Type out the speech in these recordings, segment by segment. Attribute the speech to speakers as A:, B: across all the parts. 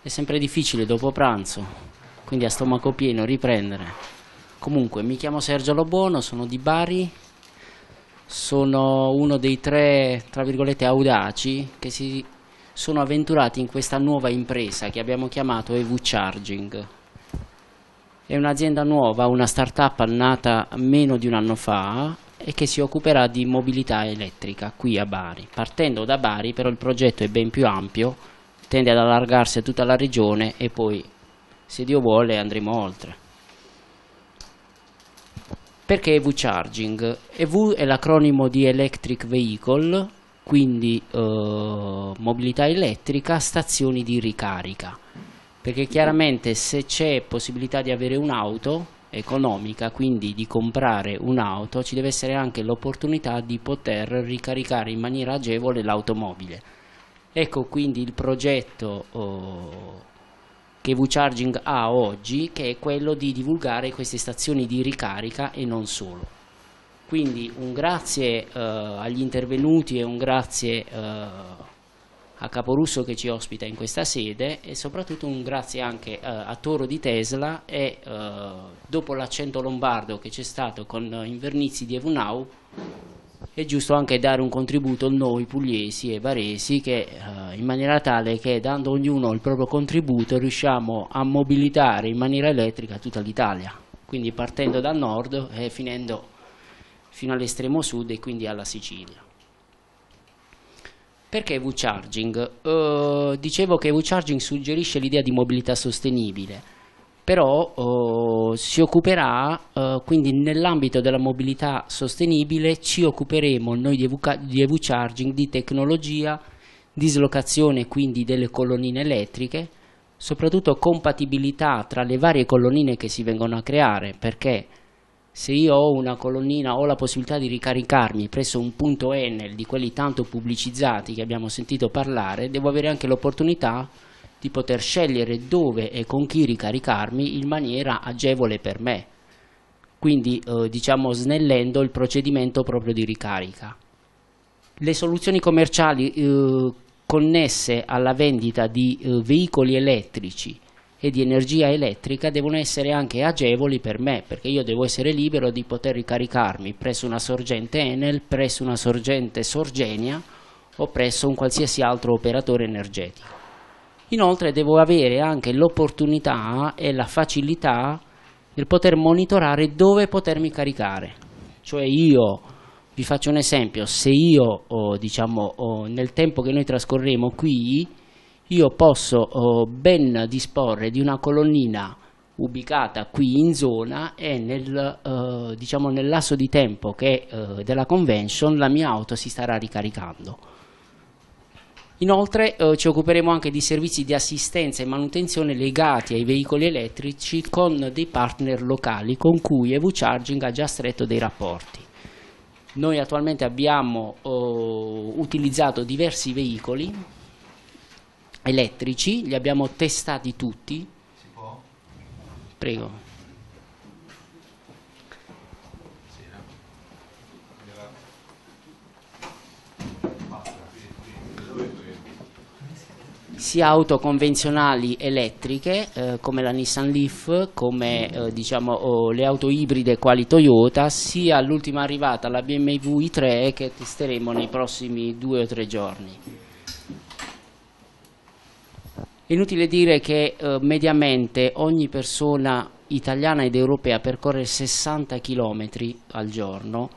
A: È sempre difficile dopo pranzo, quindi a stomaco pieno riprendere. Comunque, mi chiamo Sergio Lobono, sono di Bari, sono uno dei tre, tra virgolette, audaci che si sono avventurati in questa nuova impresa che abbiamo chiamato EV Charging. È un'azienda nuova, una start-up nata meno di un anno fa, e che si occuperà di mobilità elettrica qui a Bari. Partendo da Bari però il progetto è ben più ampio, tende ad allargarsi a tutta la regione e poi se Dio vuole andremo oltre. Perché EV Charging? EV è l'acronimo di Electric Vehicle, quindi eh, mobilità elettrica, stazioni di ricarica. Perché chiaramente se c'è possibilità di avere un'auto economica, quindi di comprare un'auto, ci deve essere anche l'opportunità di poter ricaricare in maniera agevole l'automobile. Ecco quindi il progetto oh, che V-Charging ha oggi, che è quello di divulgare queste stazioni di ricarica e non solo. Quindi un grazie eh, agli intervenuti e un grazie eh, a Caporusso che ci ospita in questa sede e soprattutto un grazie anche eh, a Toro di Tesla e eh, dopo l'accento lombardo che c'è stato con eh, Invernizzi di Evunau è giusto anche dare un contributo noi pugliesi e varesi che, eh, in maniera tale che dando ognuno il proprio contributo riusciamo a mobilitare in maniera elettrica tutta l'Italia quindi partendo dal nord e finendo fino all'estremo sud e quindi alla Sicilia. Perché EV-Charging? Uh, eh, dicevo che EV-Charging suggerisce l'idea di mobilità sostenibile, però uh, si occuperà, uh, quindi nell'ambito della mobilità sostenibile ci occuperemo noi di, EV, charging di tecnologia, dislocazione quindi delle colonnine elettriche, soprattutto compatibilità tra le varie colonnine che si vengono a creare, perché se io ho una colonnina ho la possibilità di ricaricarmi presso un punto Enel di quelli tanto pubblicizzati che abbiamo sentito parlare, devo avere anche l'opportunità di poter scegliere dove e con chi ricaricarmi in maniera agevole per me. Quindi eh, diciamo snellendo il procedimento proprio di ricarica. Le soluzioni commerciali eh, connesse alla vendita di eh, veicoli elettrici e di energia elettrica devono essere anche agevoli per me, perché io devo essere libero di poter ricaricarmi presso una sorgente Enel, presso una sorgente Sorgenia o presso un qualsiasi altro operatore energetico. Inoltre devo avere anche l'opportunità e la facilità nel poter monitorare dove potermi caricare. Cioè io, vi faccio un esempio, se io oh, diciamo, oh, nel tempo che noi trascorremo qui io posso oh, ben disporre di una colonnina ubicata qui in zona e nel, eh, diciamo nel lasso di tempo che, eh, della convention la mia auto si starà ricaricando. Inoltre eh, ci occuperemo anche di servizi di assistenza e manutenzione legati ai veicoli elettrici con dei partner locali con cui EV Charging ha già stretto dei rapporti. Noi attualmente abbiamo oh, utilizzato diversi veicoli elettrici, li abbiamo testati tutti. Si può? Prego. sia auto convenzionali elettriche eh, come la Nissan Leaf, come eh, diciamo, oh, le auto ibride quali Toyota, sia l'ultima arrivata la BMW i3 che testeremo nei prossimi due o tre giorni. Inutile dire che eh, mediamente ogni persona italiana ed europea percorre 60 km al giorno,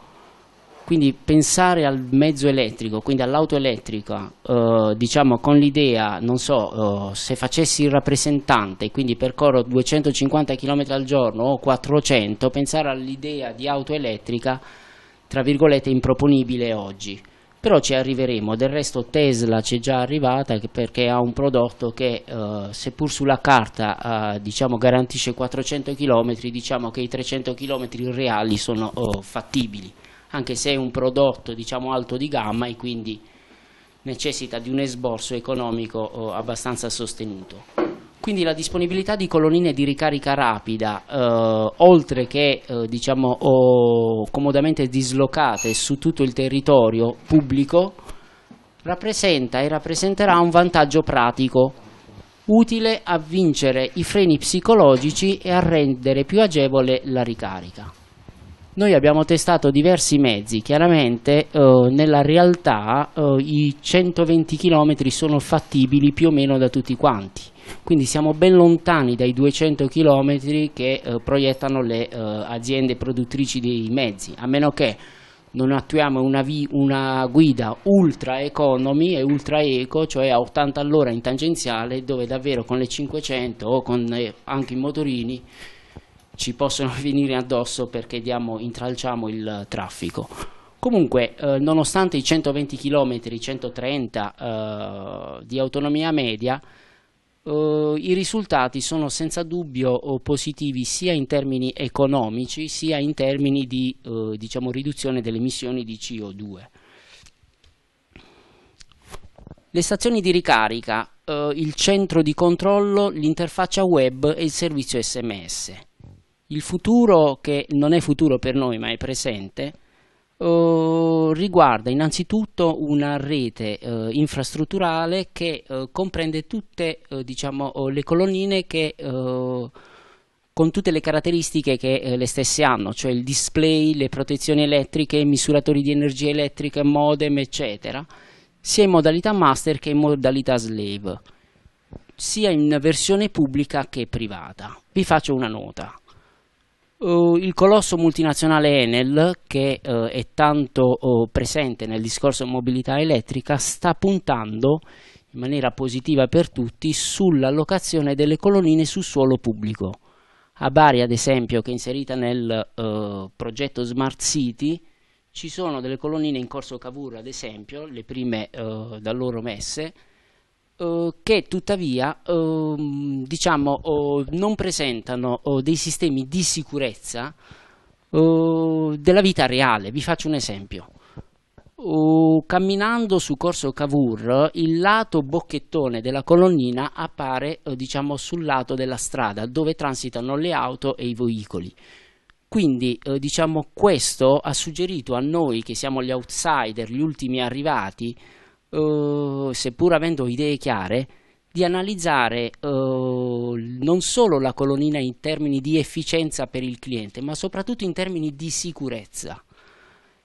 A: quindi pensare al mezzo elettrico, quindi all'auto elettrica, eh, diciamo con l'idea, non so, eh, se facessi il rappresentante, quindi percorro 250 km al giorno o 400, pensare all'idea di auto elettrica, tra virgolette, improponibile oggi però ci arriveremo, del resto Tesla c'è già arrivata perché ha un prodotto che eh, seppur sulla carta eh, diciamo garantisce 400 km, diciamo che i 300 km reali sono oh, fattibili, anche se è un prodotto diciamo alto di gamma e quindi necessita di un esborso economico oh, abbastanza sostenuto. Quindi la disponibilità di colonnine di ricarica rapida, eh, oltre che eh, diciamo, oh, comodamente dislocate su tutto il territorio pubblico, rappresenta e rappresenterà un vantaggio pratico utile a vincere i freni psicologici e a rendere più agevole la ricarica. Noi abbiamo testato diversi mezzi, chiaramente eh, nella realtà eh, i 120 km sono fattibili più o meno da tutti quanti, quindi siamo ben lontani dai 200 km che eh, proiettano le eh, aziende produttrici dei mezzi, a meno che non attuiamo una, una, guida ultra economy e ultra eco, cioè a 80 all'ora in tangenziale, dove davvero con le 500 o con, eh, anche i motorini ci possono venire addosso perché diamo, intralciamo il traffico. Comunque, eh, nonostante i 120 km, i 130 eh, di autonomia media, Uh, i risultati sono senza dubbio eh, positivi sia in termini economici sia in termini di uh, diciamo, riduzione delle emissioni di CO2. Le stazioni di ricarica, uh, il centro di controllo, l'interfaccia web e il servizio SMS il futuro che non è futuro per noi ma è presente eh, riguarda innanzitutto una rete eh, infrastrutturale che eh, comprende tutte eh, diciamo, eh, le colonnine che eh, con tutte le caratteristiche che eh, le stesse hanno, cioè il display, le protezioni elettriche, i misuratori di energia elettrica, modem, eccetera, sia in modalità master che in modalità slave, sia in versione pubblica che privata. Vi faccio una nota. Uh, il colosso multinazionale Enel, che uh, è tanto uh, presente nel discorso mobilità elettrica, sta puntando in maniera positiva per tutti sull'allocazione delle colonnine su suolo pubblico. A Bari, ad esempio, che è inserita nel progetto Smart City, ci sono delle colonnine in corso Cavour, ad esempio, le prime da loro messe, eh, che tuttavia ehm, diciamo, eh, non presentano eh, dei sistemi di sicurezza della vita reale. Vi faccio un esempio. camminando su corso Cavour, il lato bocchettone della colonnina appare diciamo, sul lato della strada dove transitano le auto e i veicoli. Quindi diciamo, questo ha suggerito a noi che siamo gli outsider, gli ultimi arrivati, eh, seppur avendo idee chiare, di analizzare eh, non solo la colonnina in termini di efficienza per il cliente, ma soprattutto in termini di sicurezza.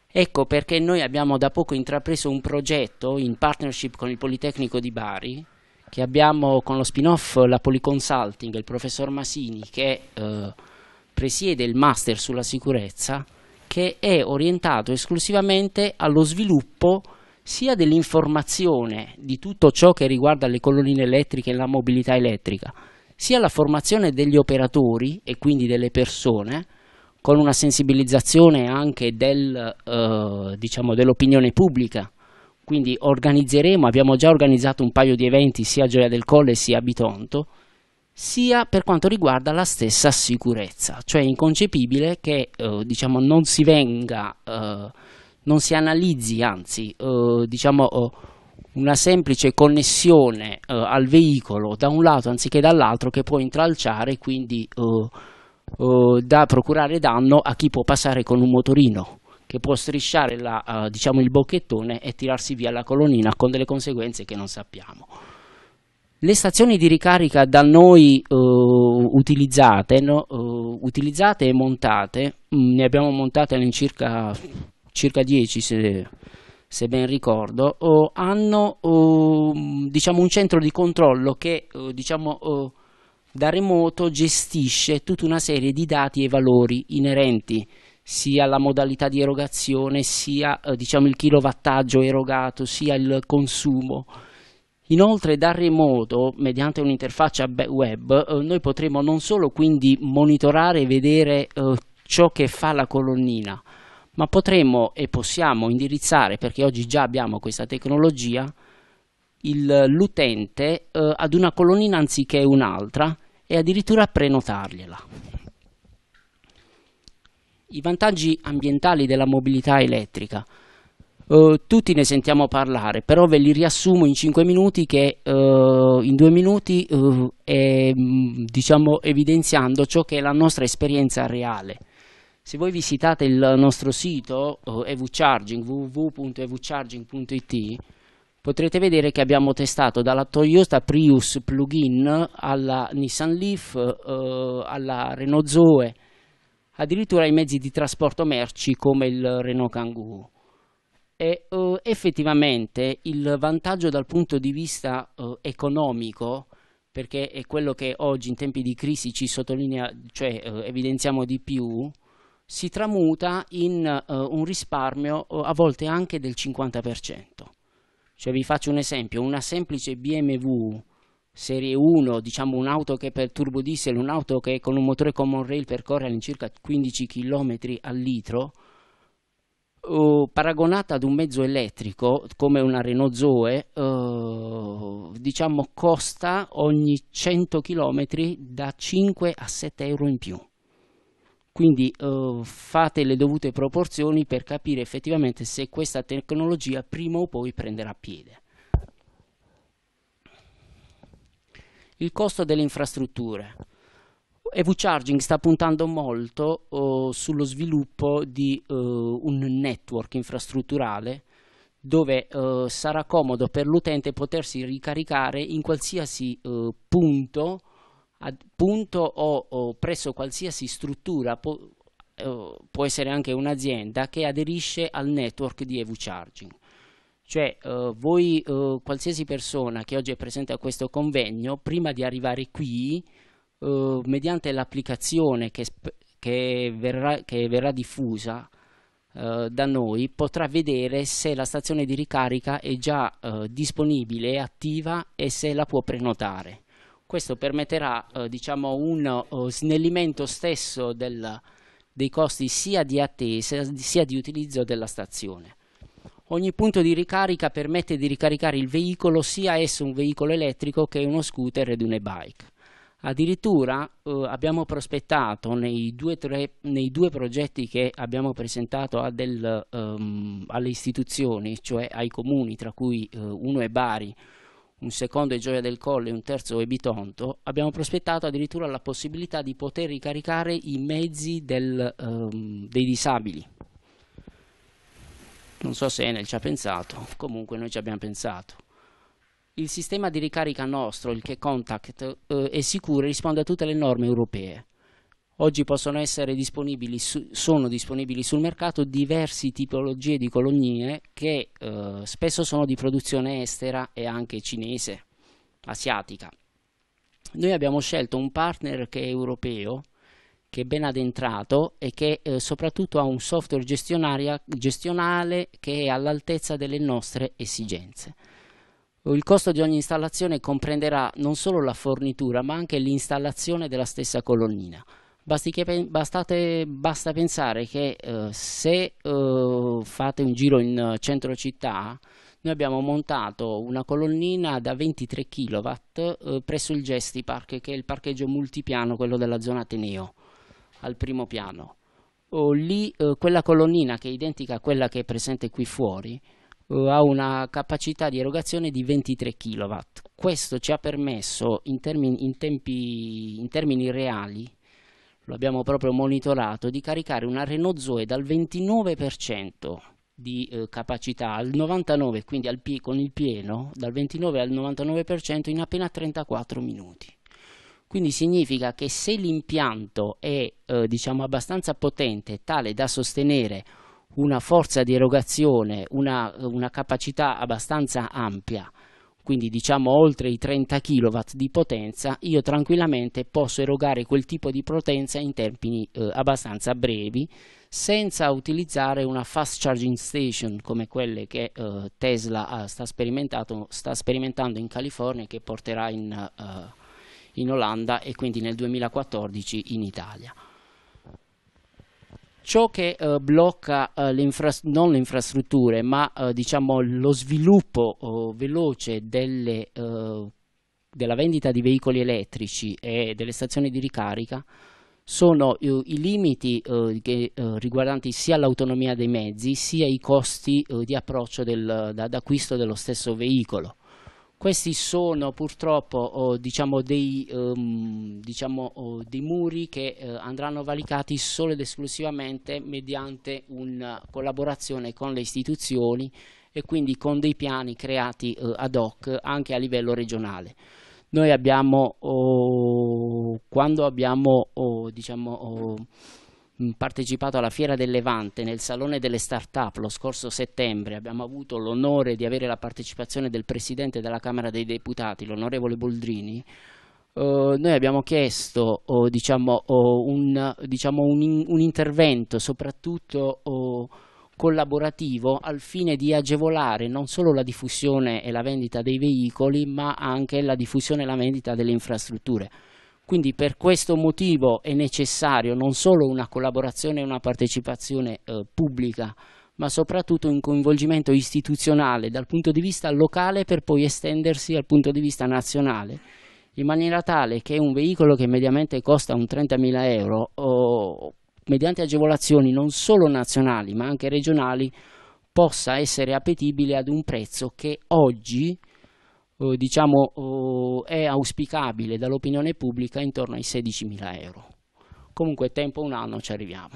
A: Ecco perché noi abbiamo da poco intrapreso un progetto in partnership con il Politecnico di Bari, che abbiamo con lo spin-off la Policonsulting, il professor Masini che eh, presiede il master sulla sicurezza, che è orientato esclusivamente allo sviluppo sia dell'informazione di tutto ciò che riguarda le colonnine elettriche e la mobilità elettrica, sia la formazione degli operatori e quindi delle persone, con una sensibilizzazione anche del, eh, diciamo, dell'opinione pubblica. Quindi organizzeremo, abbiamo già organizzato un paio di eventi sia a Gioia del Colle sia a Bitonto, sia per quanto riguarda la stessa sicurezza, cioè è inconcepibile che eh, diciamo, non si venga eh, non si analizzi, anzi, eh, diciamo eh, una semplice connessione eh, al veicolo da un lato anziché dall'altro che può intralciare e quindi eh, eh, da procurare danno a chi può passare con un motorino che può strisciare la, diciamo il bocchettone e tirarsi via la colonnina con delle conseguenze che non sappiamo. Le stazioni di ricarica da noi eh, utilizzate, no, eh, utilizzate, e montate, mh, mm, ne abbiamo montate all'incirca circa 10 se, se ben ricordo, oh, hanno oh, diciamo un centro di controllo che oh, diciamo, eh, da remoto gestisce tutta una serie di dati e valori inerenti sia alla modalità di erogazione, sia eh, diciamo, il kilowattaggio erogato, sia il consumo. Inoltre da remoto, mediante un'interfaccia web, noi potremo non solo quindi monitorare e vedere ciò che fa la colonnina, ma potremmo e possiamo indirizzare, perché oggi già abbiamo questa tecnologia, l'utente eh, ad una colonnina anziché un'altra e addirittura prenotargliela. I vantaggi ambientali della mobilità elettrica. Eh, tutti ne sentiamo parlare, però ve li riassumo in 5 minuti che eh, in 2 minuti eh, è, mm, diciamo, evidenziando ciò che è la nostra esperienza reale. Se voi visitate il nostro sito eh, evcharging, www.evcharging.it potrete vedere che abbiamo testato dalla Toyota Prius plug-in alla Nissan Leaf, eh, alla Renault Zoe, addirittura ai mezzi di trasporto merci come il Renault Kangoo. E, eh, effettivamente il vantaggio dal punto di vista eh, economico, perché è quello che oggi in tempi di crisi ci sottolinea, cioè eh, evidenziamo di più, si tramuta in uh, un risparmio uh, a volte anche del 50%. Cioè vi faccio un esempio, una semplice BMW serie 1, diciamo un'auto che per turbo diesel, un'auto che con un motore common rail percorre all'incirca 15 km al litro, uh, paragonata ad un mezzo elettrico come una Renault Zoe, eh, diciamo costa ogni 100 km da 5 a 7 euro in più quindi eh, fate le dovute proporzioni per capire effettivamente se questa tecnologia prima o poi prenderà piede. Il costo delle infrastrutture. EV Charging sta puntando molto eh, sullo sviluppo di eh, un network infrastrutturale dove eh, sarà comodo per l'utente potersi ricaricare in qualsiasi eh, punto appunto o, o presso qualsiasi struttura po eh, può essere anche un'azienda che aderisce al network di EV Charging. Cioè eh, voi, eh, qualsiasi persona che oggi è presente a questo convegno, prima di arrivare qui, eh, mediante l'applicazione che, che, che, verrà, diffusa eh, da noi, potrà vedere se la stazione di ricarica è già eh, disponibile, attiva e se la può prenotare. Questo permetterà eh, diciamo un uh, snellimento stesso del, dei costi sia di attesa sia di utilizzo della stazione. Ogni punto di ricarica permette di ricaricare il veicolo sia esso un veicolo elettrico che uno scooter ed un e bike. Addirittura eh, abbiamo prospettato nei due, tre, nei due, progetti che abbiamo presentato del, um, alle istituzioni, cioè ai comuni, tra cui eh, uno è Bari, un secondo è Gioia del Colle, un terzo è Bitonto, abbiamo prospettato addirittura la possibilità di poter ricaricare i mezzi del, um, dei disabili. Non so se Enel ci ha pensato, comunque noi ci abbiamo pensato. Il sistema di ricarica nostro, il che contact, eh, è sicuro e risponde a tutte le norme europee. Oggi disponibili su, sono disponibili sul mercato diverse tipologie di colonie che eh, spesso sono di produzione estera e anche cinese, asiatica. Noi abbiamo scelto un partner che è europeo, che è ben addentrato e che eh, soprattutto ha un software gestionale che è all'altezza delle nostre esigenze. Il costo di ogni installazione comprenderà non solo la fornitura ma anche l'installazione della stessa colonnina bastate, basta pensare che eh, se eh, fate un giro in eh, centro città, noi abbiamo montato una colonnina da 23 kW eh, presso il Gesti Park, che è il parcheggio multipiano, quello della zona Ateneo, al primo piano. Oh, lì eh, quella colonnina, che è identica a quella che è presente qui fuori, eh, ha una capacità di erogazione di 23 kW. Questo ci ha permesso in, termini, in, tempi, in termini reali lo abbiamo proprio monitorato, di caricare una Renault Zoe dal 29% di eh, capacità al 99%, quindi al pie, con il pieno, dal 29 al 99% in appena 34 minuti. Quindi significa che se l'impianto è eh, diciamo abbastanza potente, tale da sostenere una forza di erogazione, una, una capacità abbastanza ampia, quindi diciamo oltre i 30 kW di potenza, io tranquillamente posso erogare quel tipo di potenza in tempi eh, abbastanza brevi senza utilizzare una fast charging station come quelle che eh, Tesla eh, sta, sta, sperimentando in California che porterà in, eh, in Olanda e quindi nel 2014 in Italia ciò che eh, blocca eh, non le infrastrutture ma eh, diciamo, lo sviluppo oh, veloce delle, eh, della vendita di veicoli elettrici e delle stazioni di ricarica sono eh, i limiti eh, che, riguardanti sia l'autonomia dei mezzi sia i costi di approccio del, d'acquisto dello stesso veicolo questi sono purtroppo oh, diciamo dei, um, diciamo, oh, dei, muri che eh, andranno valicati solo ed esclusivamente mediante una collaborazione con le istituzioni e quindi con dei piani creati eh, ad hoc anche a livello regionale. Noi abbiamo, oh, quando abbiamo diciamo, partecipato alla Fiera del Levante nel Salone delle Start-up lo scorso settembre, abbiamo avuto l'onore di avere la partecipazione del Presidente della Camera dei Deputati, l'onorevole Boldrini, Uh, noi abbiamo chiesto uh, diciamo, uh, un, diciamo un, in, un, intervento soprattutto oh, collaborativo al fine di agevolare non solo la diffusione e la vendita dei veicoli ma anche la diffusione e la vendita delle infrastrutture. Quindi per questo motivo è necessario non solo una collaborazione e una partecipazione eh, pubblica, ma soprattutto un coinvolgimento istituzionale dal punto di vista locale per poi estendersi al punto di vista nazionale, in maniera tale che un veicolo che mediamente costa un 30.000 euro, o, mediante agevolazioni non solo nazionali ma anche regionali, possa essere appetibile ad un prezzo che oggi eh, diciamo, eh, è auspicabile dall'opinione pubblica intorno ai 16.000 euro. Comunque tempo un anno ci arriviamo.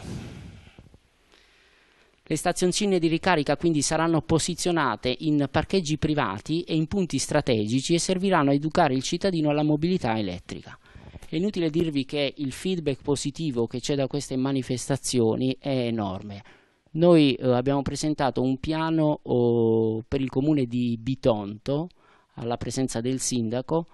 A: Le stazioncine di ricarica quindi saranno posizionate in parcheggi privati e in punti strategici e serviranno a educare il cittadino alla mobilità elettrica. È inutile dirvi che il feedback positivo che c'è da queste manifestazioni è enorme. Noi eh, abbiamo presentato un piano oh, per il comune di Bitonto alla presenza del sindaco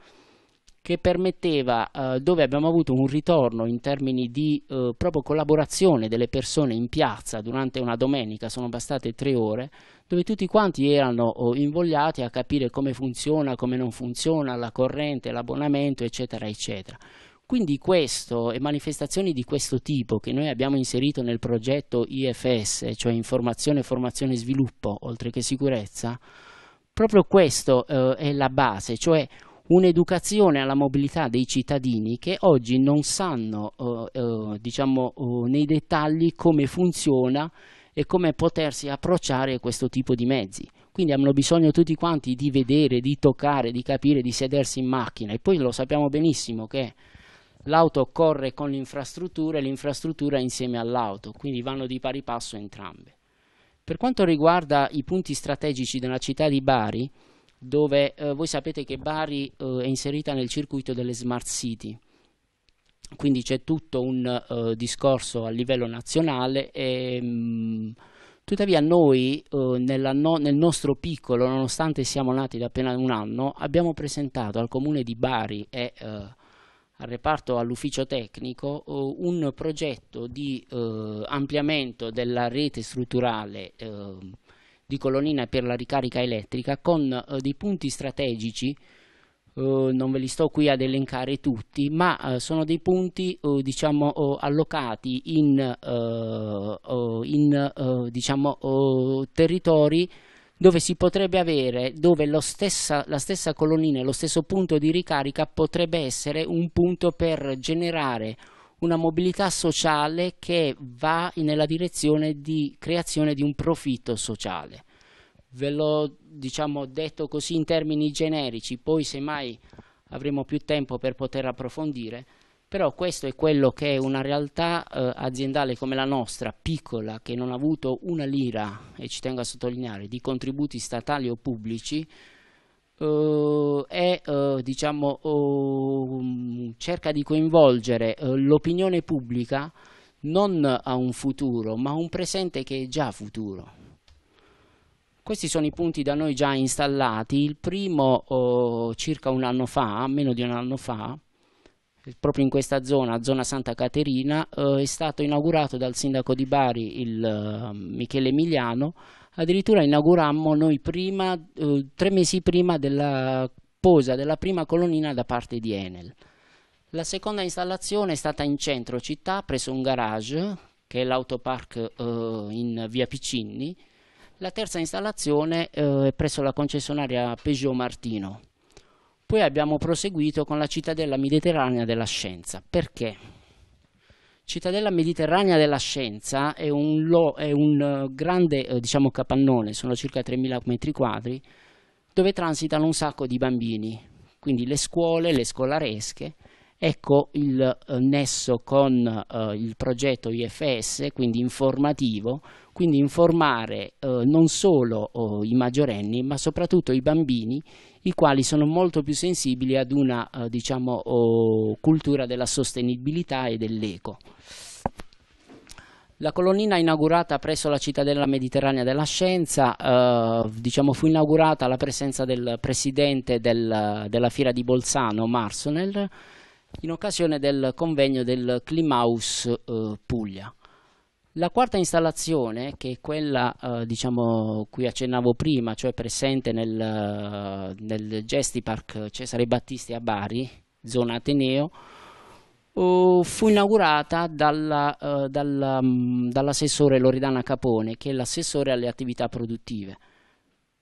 A: che permetteva, eh, dove abbiamo avuto un ritorno in termini di eh, proprio collaborazione delle persone in piazza durante una domenica, sono bastate tre ore, dove tutti quanti erano oh, invogliati a capire come funziona, come non funziona la corrente, l'abbonamento, eccetera, eccetera. Quindi questo e manifestazioni di questo tipo che noi abbiamo inserito nel progetto IFS, cioè informazione, formazione e sviluppo, oltre che sicurezza, Proprio questo eh, è la base, cioè un'educazione alla mobilità dei cittadini che oggi non sanno eh, eh diciamo, eh, nei dettagli come funziona e come potersi approcciare a questo tipo di mezzi. Quindi hanno bisogno tutti quanti di vedere, di toccare, di capire, di sedersi in macchina e poi lo sappiamo benissimo che l'auto corre con l'infrastruttura e l'infrastruttura insieme all'auto, quindi vanno di pari passo entrambe. Per quanto riguarda i punti strategici della città di Bari, dove eh, voi sapete che Bari eh, è inserita nel circuito delle smart city, quindi c'è tutto un eh, discorso a livello nazionale e, mh, mm, tuttavia noi eh, no nel nostro piccolo, nonostante siamo nati da appena un anno, abbiamo presentato al comune di Bari e eh, al reparto all'ufficio tecnico eh, un progetto di eh, ampliamento della rete strutturale eh, di colonnina per la ricarica elettrica con dei punti strategici Uh, non ve li sto qui ad elencare tutti, ma uh, sono dei punti uh, diciamo, allocati in, in diciamo, territori dove si potrebbe avere, dove stessa, la stessa colonnina, lo stesso punto di ricarica potrebbe essere un punto per generare una mobilità sociale che va nella direzione di creazione di un profitto sociale. Ve l'ho diciamo, detto così in termini generici, poi semmai avremo più tempo per poter approfondire però questo è quello che una realtà eh, aziendale come la nostra, piccola, che non ha avuto una lira, e ci tengo a sottolineare, di contributi statali o pubblici, eh, è, eh, diciamo, mm, cerca di coinvolgere eh, l'opinione pubblica non a un futuro, ma a un presente che è già futuro. Questi sono i punti da noi già installati, il primo oh, circa un anno fa, meno di un anno fa, proprio in questa zona, zona Santa Caterina, eh, è stato inaugurato dal sindaco di Bari il eh, Michele Emiliano, addirittura inaugurammo noi prima, eh, tre mesi prima della posa della prima colonnina da parte di Enel. La seconda installazione è stata in centro città, presso un garage, che è l'autopark eh, in via Piccinni, la terza installazione eh, è presso la concessionaria Peugeot Martino. Poi abbiamo proseguito con la cittadella mediterranea della scienza. Perché? Cittadella mediterranea della scienza è un, lo, è un eh, grande eh, diciamo, capannone, sono circa 3.000 metri quadri, dove transitano un sacco di bambini, quindi le scuole, le scolaresche. Ecco il eh, nesso con eh, il progetto IFS, quindi informativo, quindi informare eh, non solo oh, i maggiorenni, ma soprattutto i bambini i quali sono molto più sensibili ad una eh, diciamo, oh, cultura della sostenibilità e dell'eco. La colonnina inaugurata presso la cittadella mediterranea della scienza eh, diciamo, fu inaugurata alla presenza del presidente del, della fiera di Bolzano, Marsonel, in occasione del convegno del Climaus eh, Puglia. La quarta installazione, che è quella eh, diciamo, cui accennavo prima, cioè presente nel, eh, nel Gesti Park Cesare Battisti a Bari, zona Ateneo, Uh, fu inaugurata eh, mm, dall'assessore uh, dalla, um, dall Loredana Capone, che è l'assessore alle attività produttive.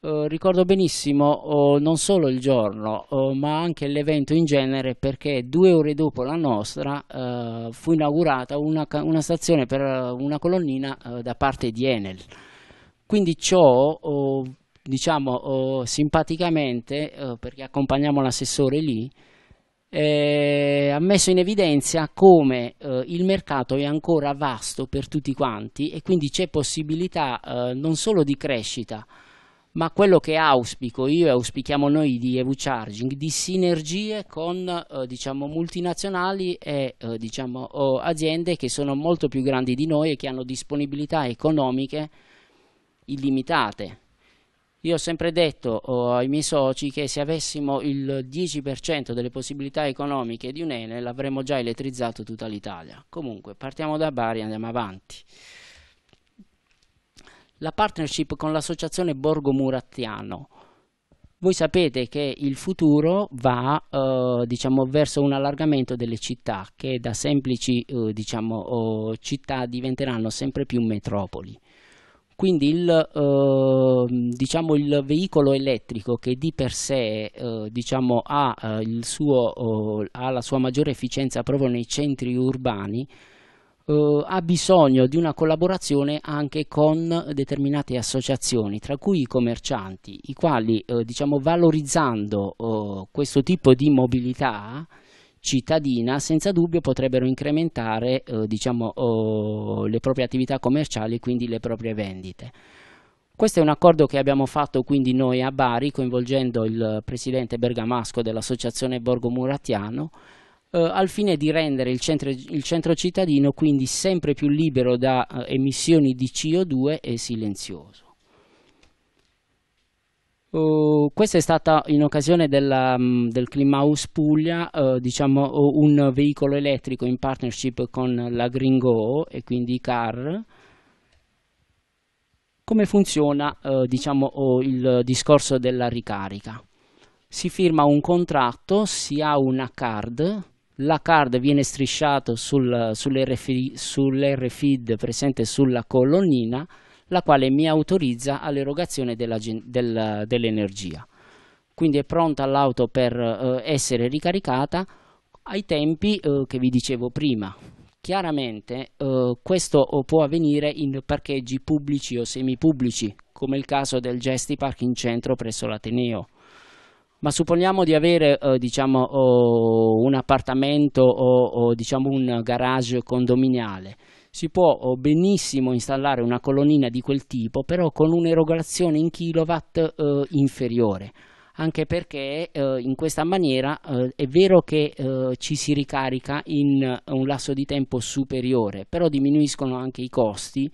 A: Eh, ricordo benissimo oh, non solo il giorno oh, ma anche l'evento in genere perché due ore dopo la nostra eh, fu inaugurata una, una, stazione per una colonnina eh, da parte di Enel. Quindi ciò oh, diciamo simpaticamente perché accompagniamo l'assessore lì eh, ha messo in evidenza come eh, il mercato è ancora vasto per tutti quanti e quindi c'è possibilità eh, non solo di crescita ma quello che auspico io e auspichiamo noi di EV Charging, di sinergie con eh, diciamo, multinazionali e eh, diciamo, oh, aziende che sono molto più grandi di noi e che hanno disponibilità economiche illimitate. Io ho sempre detto oh, ai miei soci che se avessimo il 10% delle possibilità economiche di un Enel avremmo già elettrizzato tutta l'Italia. Comunque partiamo da Bari e andiamo avanti la partnership con l'associazione Borgo Murattiano. Voi sapete che il futuro va eh, diciamo, verso un allargamento delle città che da semplici eh, diciamo, oh, città diventeranno sempre più metropoli. Quindi il, eh, diciamo, il veicolo elettrico che di per sé eh, diciamo, ha, eh, suo, oh, ha la sua maggiore efficienza proprio nei centri urbani eh, ha bisogno di una collaborazione anche con determinate associazioni, tra cui i commercianti, i quali eh, diciamo, valorizzando eh, questo tipo di mobilità cittadina senza dubbio potrebbero incrementare eh, diciamo, eh, le proprie attività commerciali e quindi le proprie vendite. Questo è un accordo che abbiamo fatto quindi noi a Bari coinvolgendo il presidente bergamasco dell'associazione Borgo Murattiano eh, al fine di rendere il centro, il centro, cittadino quindi sempre più libero da eh, emissioni di CO2 e silenzioso. Uh, questa è stata in occasione della, mm, del House Puglia uh, diciamo, un veicolo elettrico in partnership con la Gringo e quindi CAR come funziona eh, diciamo, il discorso della ricarica. Si firma un contratto, si ha una card la card viene strisciata sul, sull'RFID, sull'RFID presente sulla colonnina, la quale mi autorizza all'erogazione della, del, dell'energia. Quindi è pronta l'auto per eh, essere ricaricata ai tempi eh, che vi dicevo prima. Chiaramente eh, questo può avvenire in parcheggi pubblici o semipubblici, come il caso del Gesti Parking Centro presso l'Ateneo ma supponiamo di avere eh, diciamo, oh, un appartamento o, o diciamo, un garage condominiale si può oh, benissimo installare una colonnina di quel tipo però con un'erogazione in kilowatt eh, inferiore anche perché eh, in questa maniera eh, è vero che eh, ci si ricarica in eh, un lasso di tempo superiore, però diminuiscono anche i costi,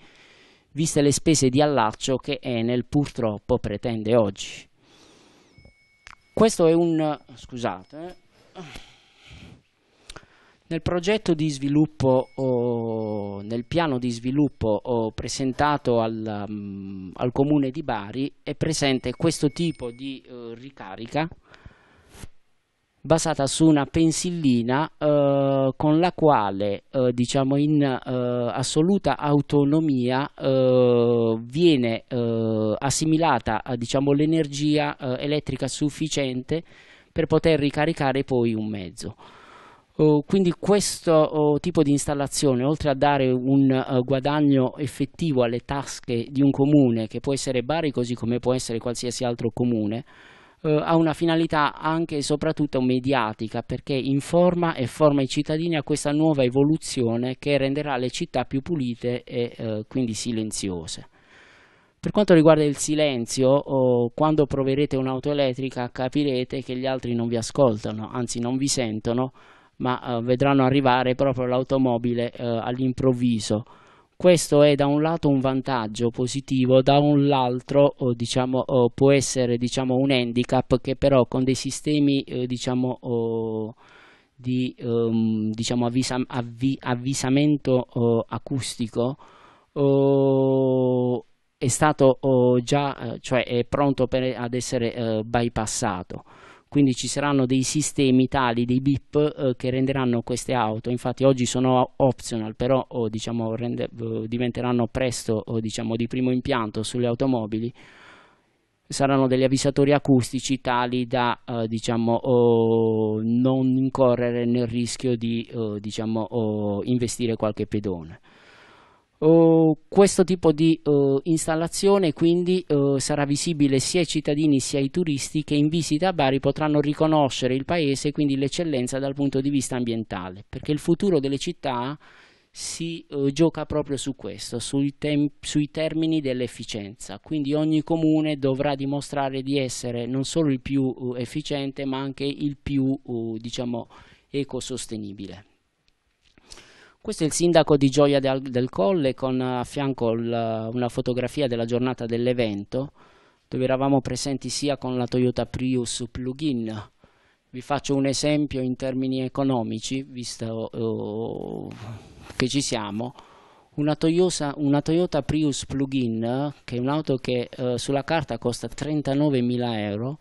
A: viste le spese di allaccio che Enel purtroppo pretende oggi. Questo è un... scusate. Eh. Nel progetto di sviluppo, oh, nel piano di sviluppo oh, presentato al, um, al, comune di Bari è presente questo tipo di uh, ricarica basata su una pensillina eh, con la quale eh, diciamo in eh, assoluta autonomia eh, viene eh, assimilata eh, diciamo, l'energia elettrica sufficiente per poter ricaricare poi un mezzo. Uh, quindi questo uh, tipo di installazione, oltre a dare un uh, guadagno effettivo alle tasche di un comune, che può essere Bari così come può essere qualsiasi altro comune, eh, ha una finalità anche e soprattutto mediatica perché informa e forma i cittadini a questa nuova evoluzione che renderà le città più pulite e eh, quindi silenziose. Per quanto riguarda il silenzio, oh, quando proverete un'auto elettrica capirete che gli altri non vi ascoltano, anzi non vi sentono, ma eh, vedranno arrivare proprio l'automobile eh, all'improvviso questo è da un lato un vantaggio positivo, da un lato eh, diciamo, eh, può essere diciamo, un handicap che però con dei sistemi eh, diciamo, di ehm, diciamo, avvisa, avvi, avvisamento acustico è stato già cioè è pronto per, ad essere bypassato quindi ci saranno dei sistemi tali, dei bip eh, che renderanno queste auto, infatti oggi sono optional però oh, diciamo, rende, diventeranno presto oh, diciamo, di primo impianto sulle automobili, saranno degli avvisatori acustici tali da eh, diciamo, oh, non incorrere nel rischio di oh, diciamo, oh, investire qualche pedone. Eh, questo tipo di uh, installazione quindi uh, sarà visibile sia ai cittadini sia ai turisti che in visita a Bari potranno riconoscere il paese e quindi l'eccellenza dal punto di vista ambientale, perché il futuro delle città si gioca proprio su questo, sui, sui termini dell'efficienza, quindi ogni comune dovrà dimostrare di essere non solo il più efficiente ma anche il più diciamo, ecosostenibile. Questo è il sindaco di Gioia del, del Colle con eh, a fianco la, eh, una fotografia della giornata dell'evento dove eravamo presenti sia con la Toyota Prius plug-in. Vi faccio un esempio in termini economici, visto eh, che ci siamo. Una, Toyosa, una Toyota Prius plug-in, eh, che è un'auto che eh, sulla carta costa 39.000 euro,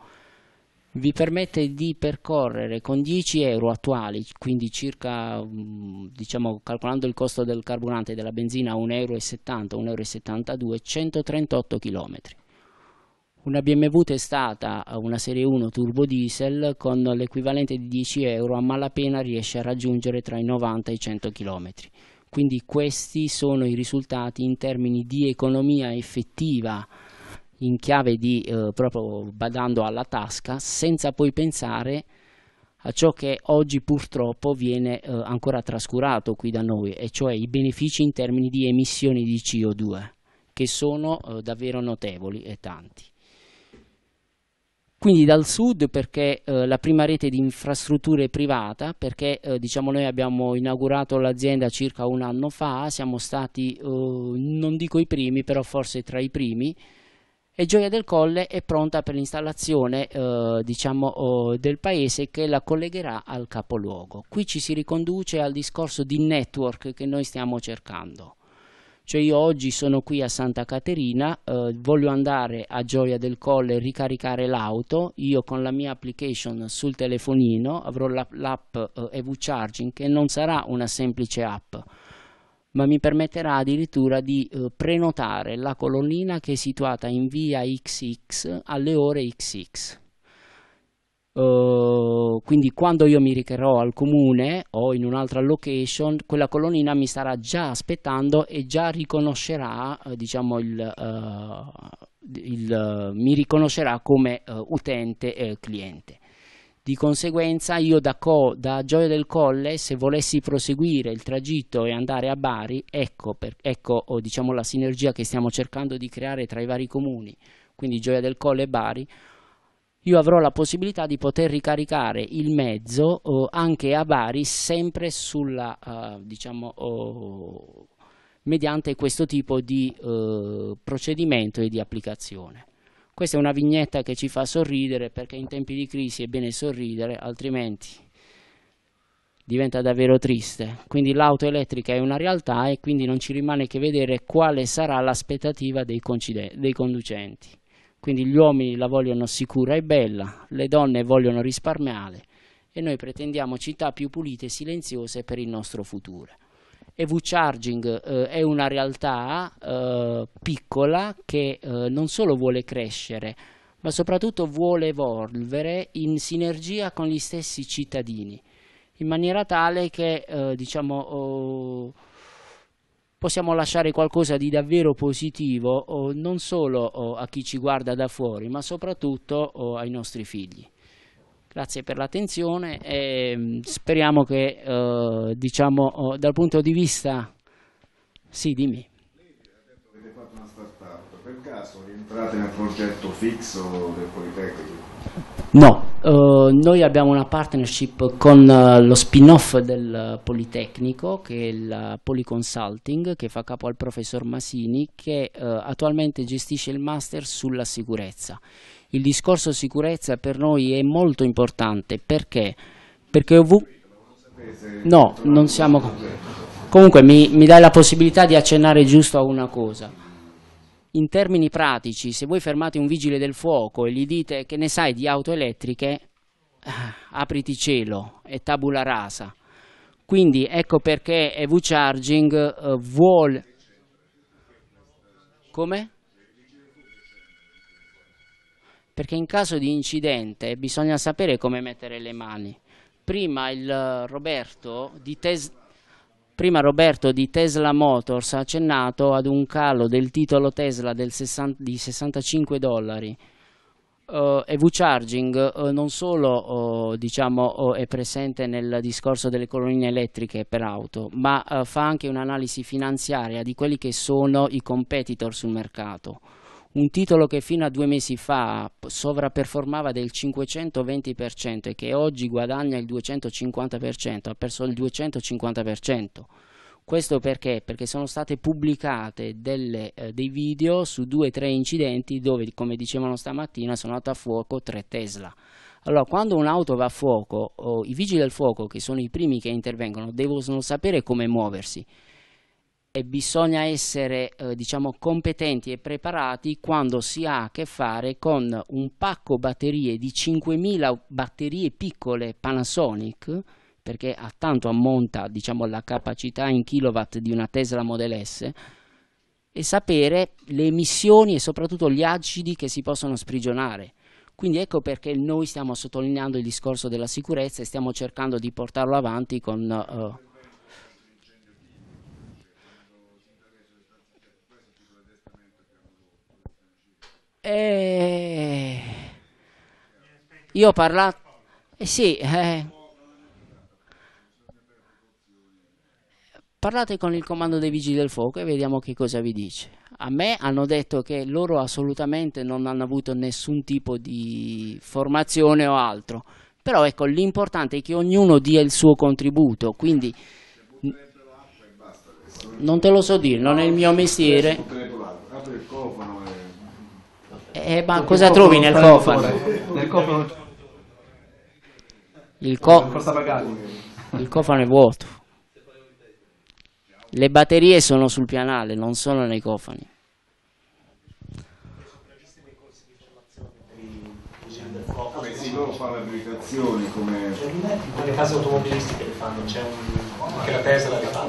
A: vi permette di percorrere con 10 euro attuali, quindi circa mm, diciamo, calcolando il costo del carburante e della benzina a 1,70 euro, 1,72 138 km. Una BMW testata, una serie 1 turbo diesel con l'equivalente di 10 euro a malapena riesce a raggiungere tra i 90 e i 100 km. Quindi questi sono i risultati in termini di economia effettiva in chiave di eh, proprio badando alla tasca senza poi pensare a ciò che oggi purtroppo viene eh, ancora trascurato qui da noi e cioè i benefici in termini di emissioni di CO2 che sono eh, davvero notevoli e tanti. Quindi dal sud perché eh, la prima rete di infrastrutture privata, perché eh, diciamo noi abbiamo inaugurato l'azienda circa un anno fa, siamo stati, eh, non dico i primi, però forse tra i primi, e Gioia del Colle è pronta per l'installazione eh, diciamo, eh, del paese che la collegherà al capoluogo. Qui ci si riconduce al discorso di network che noi stiamo cercando. Cioè io oggi sono qui a Santa Caterina, eh, voglio andare a Gioia del Colle e ricaricare l'auto, io con la mia application sul telefonino avrò l'app eh, EV Charging che non sarà una semplice app, ma mi permetterà addirittura di eh, prenotare la colonnina che è situata in via XX alle ore XX. Uh, eh, quindi quando io mi recherò al comune o in un'altra location, quella colonnina mi starà già aspettando e già riconoscerà, eh, diciamo, il, uh, il, uh, mi riconoscerà come utente e cliente. Di conseguenza io da, Co, da Gioia del Colle, se volessi proseguire il tragitto e andare a Bari, ecco, per, ecco diciamo, la sinergia che stiamo cercando di creare tra i vari comuni, quindi Gioia del Colle e Bari, io avrò la possibilità di poter ricaricare il mezzo eh, anche a Bari sempre sulla, eh, diciamo, oh, mediante questo tipo di eh, procedimento e di applicazione. Questa è una vignetta che ci fa sorridere perché in tempi di crisi è bene sorridere, altrimenti diventa davvero triste. Quindi l'auto elettrica è una realtà e quindi non ci rimane che vedere quale sarà l'aspettativa dei, dei conducenti. Quindi gli uomini la vogliono sicura e bella, le donne vogliono risparmiare e noi pretendiamo città più pulite e silenziose per il nostro futuro. EV charging eh, è una realtà eh, piccola che eh, non solo vuole crescere, ma soprattutto vuole evolvere in sinergia con gli stessi cittadini, in maniera tale che eh, diciamo, oh, possiamo lasciare qualcosa di davvero positivo oh, non solo oh, a chi ci guarda da fuori, ma soprattutto ai nostri figli grazie per l'attenzione e mm, speriamo che eh, diciamo, eh, dal punto di vista... Sì, dimmi. Lei ha
B: avete fatto una start per caso rientrate nel progetto fisso
A: del Politecnico? No, eh, noi abbiamo una partnership con eh, lo spin-off del Politecnico, che è il Policonsulting, che fa capo al professor Masini, che eh, attualmente gestisce il master sulla sicurezza il discorso sicurezza per noi è molto importante perché? Perché ovunque... No, non siamo... Comunque mi, mi dai la possibilità di accennare giusto a una cosa. In termini pratici, se voi fermate un vigile del fuoco e gli dite che ne sai di auto elettriche, ah, apriti cielo, è tabula rasa. Quindi ecco perché EV Charging eh, vuole... Come? perché in caso di incidente bisogna sapere come mettere le mani. Prima, eh, Roberto di, Tes prima Roberto di Tesla Motors ha accennato ad un calo del titolo Tesla del 60 di 65 dollari. Uh, eh, EV charging uh, eh, non solo uh, diciamo, è presente nel discorso delle colonnine elettriche per auto, ma fa anche un'analisi finanziaria di quelli che sono i competitor sul mercato un titolo che fino a due mesi fa sovraperformava del 520% e che oggi guadagna il 250%, ha perso il 250%. Questo perché? Perché sono state pubblicate delle, eh, dei video su due o tre incidenti dove, come dicevano stamattina, sono andate a fuoco tre Tesla. Allora, quando un'auto va a fuoco, oh, i vigili del fuoco, che sono i primi che intervengono, devono sapere come muoversi e bisogna essere eh, diciamo competenti e preparati quando si ha a che fare con un pacco batterie di 5000 batterie piccole Panasonic perché a tanto ammonta diciamo la capacità in kilowatt di una Tesla Model S e sapere le emissioni e soprattutto gli acidi che si possono sprigionare quindi ecco perché noi stiamo sottolineando il discorso della sicurezza e stiamo cercando di portarlo avanti con eh, E eh, io ho parlato, eh sì, eh. parlate con il comando dei vigili del fuoco e vediamo che cosa vi dice. A me hanno detto che loro assolutamente non hanno avuto nessun tipo di formazione o altro, però ecco l'importante è che ognuno dia il suo contributo, quindi non te lo so dire, non è il mio mestiere. Eh, ma cosa trovi nel cofano? Nel cofano... Il, co... Il cofano è vuoto. Le batterie sono sul pianale, non sono nei cofani. loro fanno abilitazioni come... le case
C: automobilistiche le
B: fanno, c'è un... anche la Tesla che fa.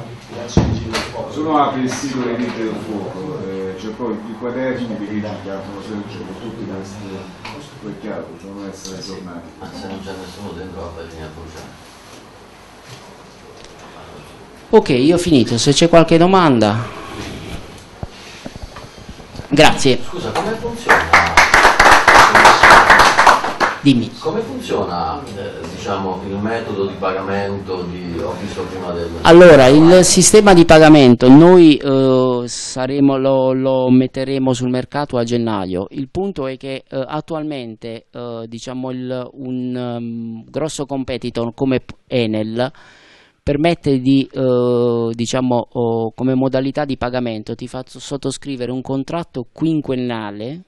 C: Sono apri il sito del fuoco. Eh legge, poi i quaderni di vita che hanno promozione del gioco,
B: poi chiaro, devono essere aggiornati. se non c'è nessuno dentro la pagina bruciata.
A: Ok, io ho finito, se c'è qualche domanda. Grazie. Scusa,
B: come funziona? Dimmi. Come funziona eh, diciamo, il metodo di
A: pagamento? Di, ho visto prima del... Allora, il sistema di pagamento noi eh, saremo, lo, lo, metteremo sul mercato a gennaio. Il punto è che eh, attualmente eh, diciamo il, un um, grosso competitor come Enel permette di, eh, diciamo, oh, come modalità di pagamento, ti fa sottoscrivere un contratto quinquennale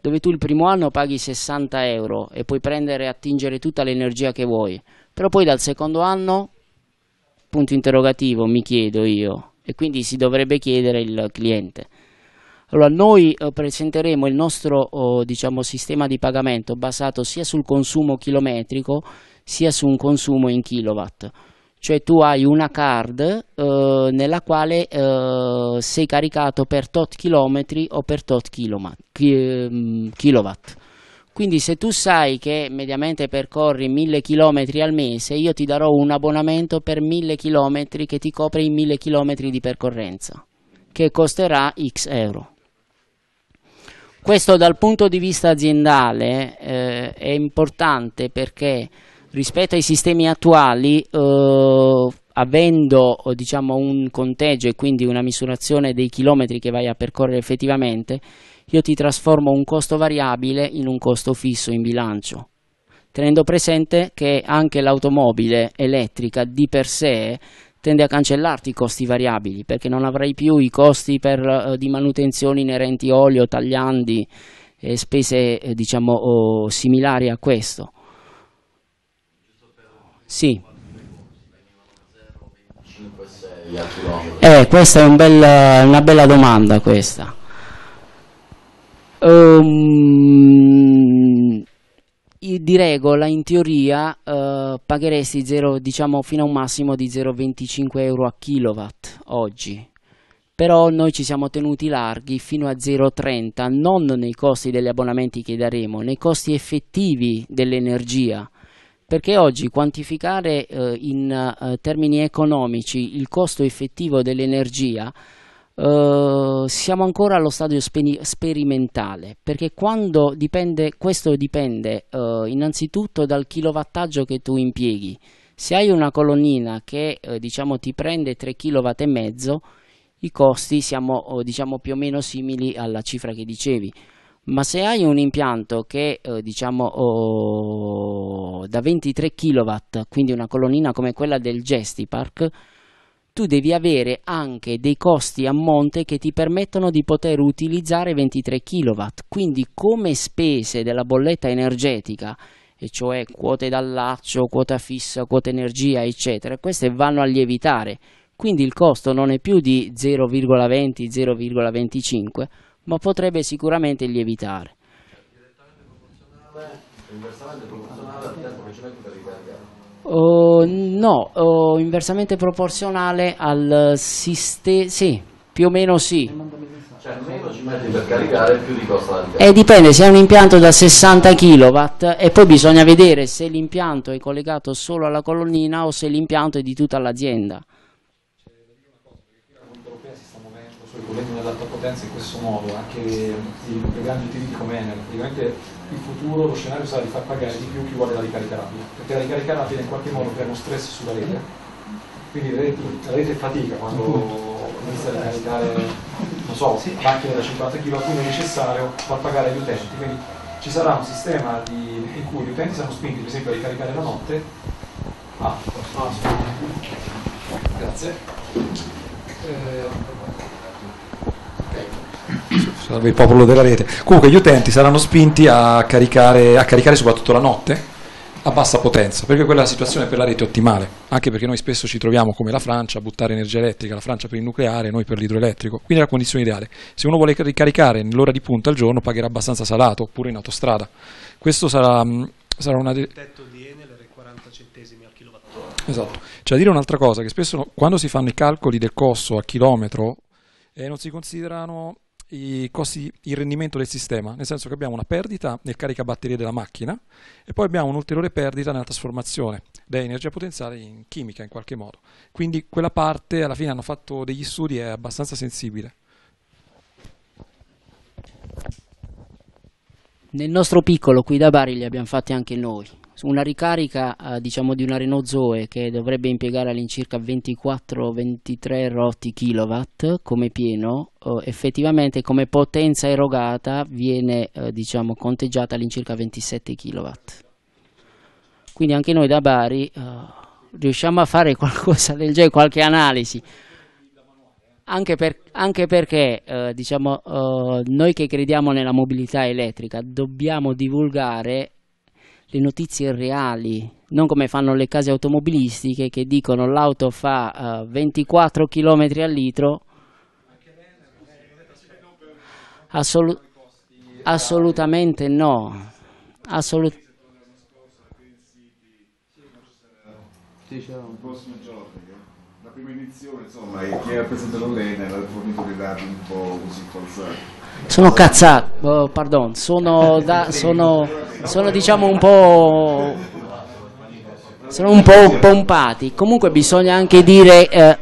A: dove tu il primo anno paghi 60 euro e puoi prendere e attingere tutta l'energia che vuoi, però poi dal secondo anno, punto interrogativo, mi chiedo io, e quindi si dovrebbe chiedere il cliente. Allora, noi eh, presenteremo il nostro oh, diciamo, sistema di pagamento basato sia sul consumo chilometrico sia su un consumo in kilowatt cioè tu hai una card eh, nella quale eh, sei caricato per tot chilometri o per tot mm, kilowatt. Quindi se tu sai che mediamente percorri 1000 km al mese, io ti darò un abbonamento per 1000 km che ti copre i 1000 km di percorrenza, che costerà x euro. Questo dal punto di vista aziendale eh, è importante perché rispetto ai sistemi attuali, eh, avendo eh, diciamo, un conteggio e quindi una misurazione dei chilometri che vai a percorrere effettivamente, io ti trasformo un costo variabile in un costo fisso in bilancio, tenendo presente che anche l'automobile elettrica di per sé tende a cancellarti i costi variabili perché non avrai più i costi per, eh, di manutenzione inerenti olio, tagliandi e spese eh, diciamo, oh, similari a questo sì. Eh, questa è un bel, una bella domanda questa. Um, di regola in teoria uh, pagheresti zero, diciamo, fino a un massimo di 0,25 euro a kilowatt oggi però noi ci siamo tenuti larghi fino a 0,30 non nei costi degli abbonamenti che daremo nei costi effettivi dell'energia perché oggi quantificare eh, in eh, termini economici il costo effettivo dell'energia Uh, siamo ancora allo stadio sperimentale perché quando dipende questo dipende uh, innanzitutto dal kilowattaggio che tu impieghi se hai una colonnina che uh, diciamo ti prende 3 kW e mezzo i costi siamo oh, diciamo più o meno simili alla cifra che dicevi ma se hai un impianto che eh, diciamo oh, da 23 kW, quindi una colonnina come quella del Gestipark, tu devi avere anche dei costi a monte che ti permettono di poter utilizzare 23 kW, quindi come spese della bolletta energetica, e cioè quote d'allaccio, quota fissa, quota energia, eccetera, queste vanno a lievitare, quindi il costo non è più di 0,20-0,25 ma potrebbe sicuramente lievitare. Oh, no, oh, inversamente proporzionale al sistema, sì, più o meno sì. Cioè meno ci metti per caricare più di costa l'impianto. Eh, e dipende, se è un impianto da 60 kW e poi bisogna vedere se l'impianto è collegato solo alla colonnina o se l'impianto è di tutta l'azienda.
C: volendo un'adatta potenza in questo modo, anche i grandi utility come Enel, praticamente in futuro lo scenario sarà di far pagare di più chi vuole la ricarica rapida, perché la ricarica ricaricarabile in qualche modo crea uno stress sulla rete, quindi la rete, fatica quando inizia a ricaricare, non so, sì. macchine da 50 kg, quindi è necessario far pagare gli utenti, quindi ci sarà un sistema di, in cui gli utenti saranno spinti per esempio a ricaricare la notte. Ah, ah, grazie. Eh, sarebbe il popolo della rete. Comunque gli utenti saranno spinti a caricare, a caricare soprattutto la notte a bassa potenza, perché quella è la situazione per la rete ottimale, anche perché noi spesso ci troviamo come la Francia a buttare energia elettrica, la Francia per il nucleare, noi per l'idroelettrico, quindi è la condizione ideale. Se uno vuole ricaricare nell'ora di punta al giorno pagherà abbastanza salato, oppure in autostrada. Questo sarà, mm, sarà una... Il tetto di Enel è 40 centesimi al kilowattora. Esatto. Cioè da dire un'altra cosa, che spesso quando si fanno i calcoli del costo a chilometro eh, non si considerano i costi, il rendimento del sistema, nel senso che abbiamo una perdita nel caricabatterie della macchina e poi abbiamo un'ulteriore perdita nella trasformazione da energia potenziale in chimica in qualche modo. Quindi quella parte alla fine hanno fatto degli studi è abbastanza sensibile.
A: Nel nostro piccolo qui da Bari li abbiamo fatti anche noi una ricarica eh, diciamo di una Renault Zoe che dovrebbe impiegare all'incirca 24-23 rotti kilowatt come pieno eh, effettivamente come potenza erogata viene eh, diciamo conteggiata all'incirca 27 kilowatt quindi anche noi da Bari riusciamo a fare qualcosa del genere qualche analisi anche, per, anche, perché eh, diciamo, eh, noi che crediamo nella mobilità elettrica dobbiamo divulgare le notizie reali, non come fanno le case automobilistiche che dicono l'auto fa uh, 24 km al litro. Assolut assolutamente no. Assolut
B: diciamo.
C: prossimo giorno.
A: La prima edizione, insomma, chi ha presentato l'ENEL ha fornito dei dati un po' così falsati sono cazzate, oh, pardon, sono, da, sono, sono diciamo un po'... Sono un po' pompati, comunque bisogna anche dire, eh,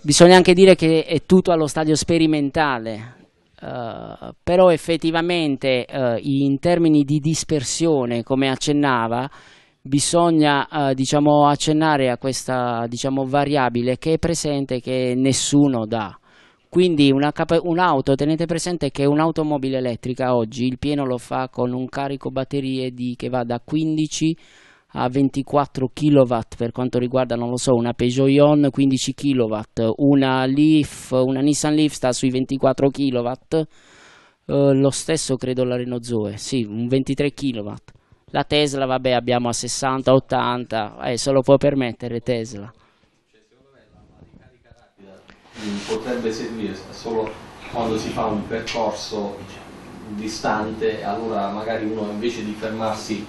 A: bisogna anche dire che è tutto allo stadio sperimentale, Uh, però effettivamente uh, in termini di dispersione, come accennava, bisogna uh, diciamo, accennare a questa diciamo, variabile che è presente che nessuno dà. Quindi un'auto, tenete presente che un'automobile elettrica oggi il pieno lo fa con un carico batterie di, che va da 15 a 24 kW per quanto riguarda, non lo so, una Peugeot Ion 15 kW, una Leaf, una Nissan Leaf sta sui 24 kW, eh, lo stesso credo la Renault Zoe, sì, un 23 kW. La Tesla, vabbè, abbiamo a 60, 80, eh, se lo può permettere Tesla
B: potrebbe servire solo quando si fa un percorso distante e allora magari uno invece di fermarsi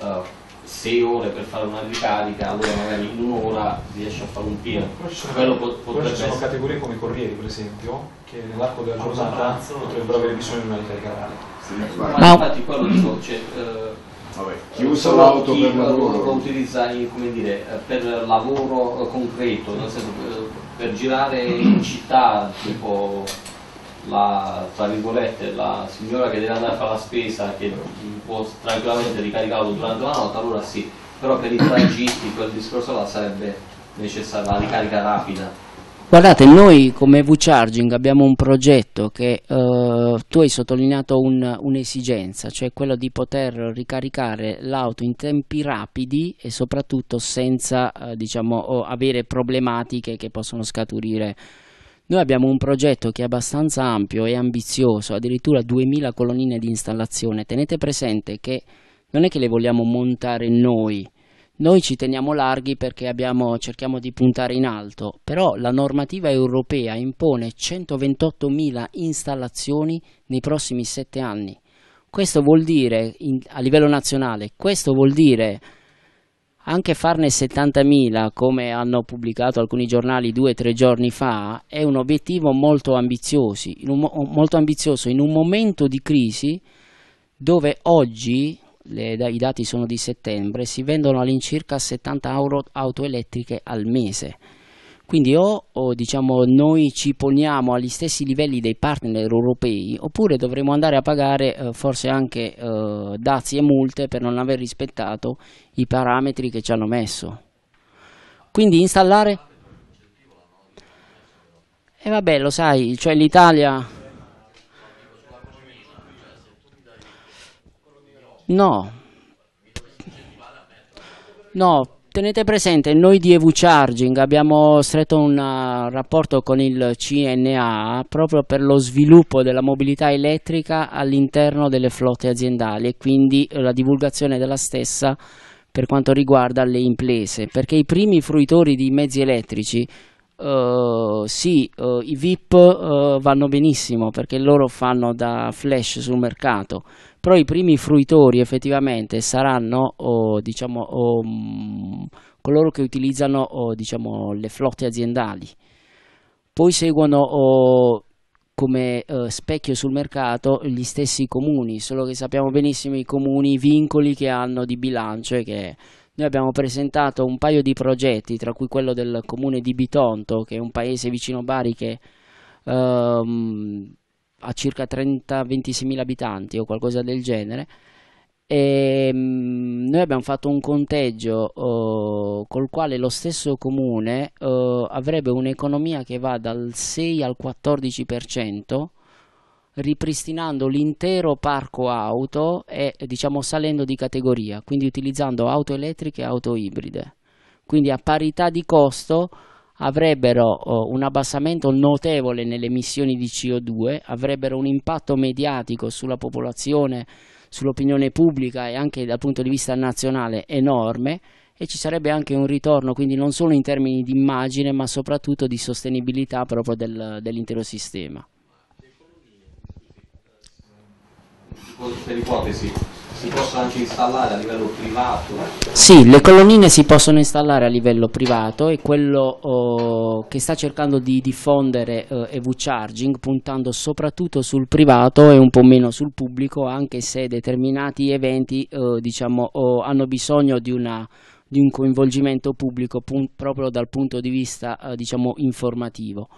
B: uh, eh, 6 ore per fare una ricarica allora magari in un'ora riesce a fare un pieno quello pot- potrebbe ci sono essere. categorie
C: come i corrieri per esempio
B: che nell'arco della ah, giornata potrebbero avere bisogno di una ricarica sì, eh, ma infatti quello dico cioè, uh, Vabbè, chi usa l'auto per lavoro lo, utilizza come dire, per lavoro concreto nel senso per girare in città, tipo la, tra virgolette, la signora che deve andare a fare la spesa, che può tranquillamente ricaricarlo durante la notte, allora sì, però per i tragitti quel discorso là sarebbe necessaria la ricarica rapida.
A: Guardate, noi come VCharging abbiamo un progetto che eh, tu hai sottolineato un'esigenza, un cioè quello di poter ricaricare l'auto in tempi rapidi e soprattutto senza eh, diciamo, avere problematiche che possono scaturire. Noi abbiamo un progetto che è abbastanza ampio e ambizioso, addirittura 2000 colonnine di installazione. Tenete presente che non è che le vogliamo montare noi, noi ci teniamo larghi perché abbiamo, cerchiamo di puntare in alto, però la normativa europea impone 128.000 installazioni nei prossimi sette anni. Questo vuol dire, in, a livello nazionale, questo vuol dire anche farne 70.000, come hanno pubblicato alcuni giornali due o tre giorni fa, è un obiettivo molto ambizioso, un, molto ambizioso in un momento di crisi dove oggi le, i dati sono di settembre, si vendono all'incirca 70 euro auto elettriche al mese. Quindi o, o diciamo, noi ci poniamo agli stessi livelli dei partner europei oppure dovremo andare a pagare eh, forse anche eh, dazi e multe per non aver rispettato i parametri che ci hanno messo. Quindi installare... E eh vabbè, lo sai, cioè l'Italia No, no, tenete presente, noi di EV Charging abbiamo stretto un eh, rapporto con il CNA proprio per lo sviluppo della mobilità elettrica all'interno delle flotte aziendali e quindi la divulgazione della stessa per quanto riguarda le imprese, perché i primi fruitori di mezzi elettrici Uh, sì, uh, i VIP uh, vanno benissimo perché loro fanno da flash sul mercato, però i primi fruitori effettivamente saranno oh, diciamo, oh, coloro che utilizzano oh, diciamo, le flotte aziendali. Poi seguono come eh, specchio sul mercato gli stessi comuni, solo che sappiamo benissimo i comuni, i vincoli che hanno di bilancio e che noi abbiamo presentato un paio di progetti, tra cui quello del comune di Bitonto, che è un paese vicino Bari che ehm, ha circa 30-26.000 abitanti o qualcosa del genere. E, ehm, noi abbiamo fatto un conteggio uh, col quale lo stesso comune uh, avrebbe un'economia che va dal 6 al 14% ripristinando l'intero parco auto e diciamo salendo di categoria, quindi utilizzando auto elettriche e auto ibride. Quindi a parità di costo avrebbero oh, un abbassamento notevole nelle emissioni di CO2, avrebbero un impatto mediatico sulla popolazione, sull'opinione pubblica e anche dal punto di vista nazionale enorme e ci sarebbe anche un ritorno, quindi non solo in termini di immagine, ma soprattutto di sostenibilità proprio del, dell'intero sistema.
B: Per ipotesi, si possono anche installare a livello privato? Sì, le
A: colonnine si possono installare a livello privato e quello oh, che sta cercando di diffondere eh, EV Charging puntando soprattutto sul privato e un po' meno sul pubblico anche se determinati eventi eh, diciamo, oh, hanno bisogno di, una, di un coinvolgimento pubblico proprio dal punto di vista eh, diciamo, informativo.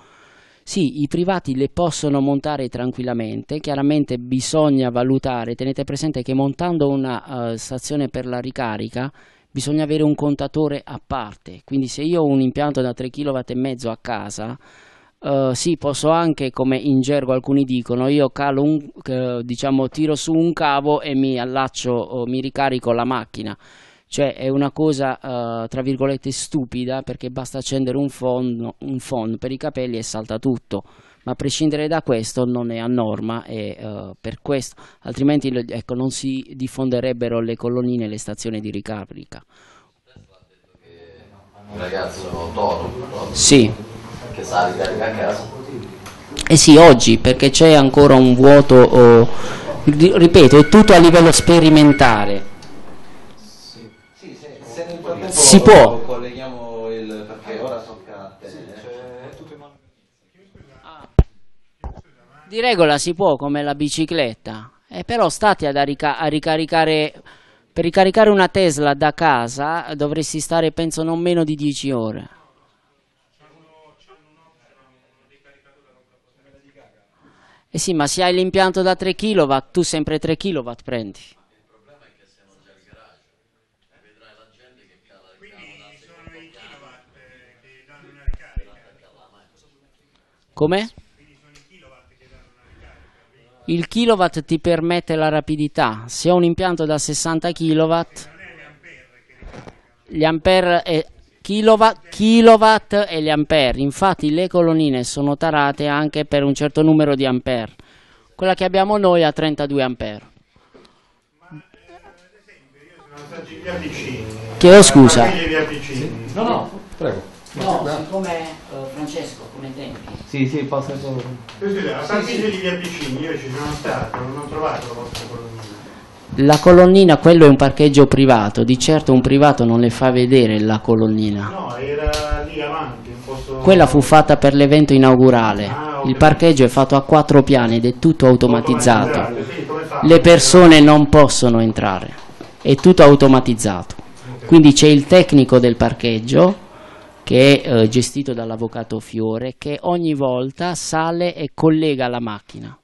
A: Sì, i privati le possono montare tranquillamente, chiaramente bisogna valutare, tenete presente che montando una uh, stazione per la ricarica bisogna avere un contatore a parte, quindi se io ho un impianto da 3,5 kW a casa Uh, sì, posso anche, come in gergo alcuni dicono, io calo un, uh, diciamo, tiro su un cavo e mi allaccio, uh, mi ricarico la macchina cioè è una cosa eh, tra virgolette stupida perché basta accendere un phon, un phon per i capelli e salta tutto ma a prescindere da questo non è a norma e, eh, per questo altrimenti ecco, non si diffonderebbero le colonnine e le stazioni di ricarica
B: un ragazzo Toro, sì. che sa ricaricare a casa
A: eh sì oggi perché c'è ancora un vuoto oh, ripeto è tutto a livello sperimentale si può. Colleghiamo il perché ora tocca a te. Sì, ah. Di regola si può come la bicicletta, eh, però state ad a ricaricare per ricaricare una Tesla da casa dovresti stare penso non meno di 10 ore. Eh sì, ma se hai l'impianto da 3 kW, tu sempre 3 kW prendi. Come? Il kilowatt ti permette la rapidità. Se ho un impianto da 60 kilowatt, gli ampere è kilowatt, kilowatt e gli ampere. Infatti le colonnine sono tarate anche per un certo numero di ampere. Quella che abbiamo noi ha 32 ampere. Ma, ad esempio, io sono stato via Ticino. Chiedo scusa.
B: No, no,
C: prego
A: No, siccome uh, Francesco, come tempi.
C: Sì, sì, passa solo.
A: Scusa, a San Vito di Via Picini io ci sono stato, non ho trovato la vostra colonnina. La colonnina, quello è un parcheggio privato, di certo un privato non le fa vedere la colonnina. No, era lì avanti, un posto... Quella fu fatta per l'evento inaugurale. Ah, okay. Il parcheggio è fatto a quattro piani ed è tutto automatizzato. Sì, le persone non possono entrare, è tutto automatizzato. Okay. Quindi c'è il tecnico del parcheggio che è eh, gestito dall'avvocato Fiore, che ogni volta sale e collega la macchina.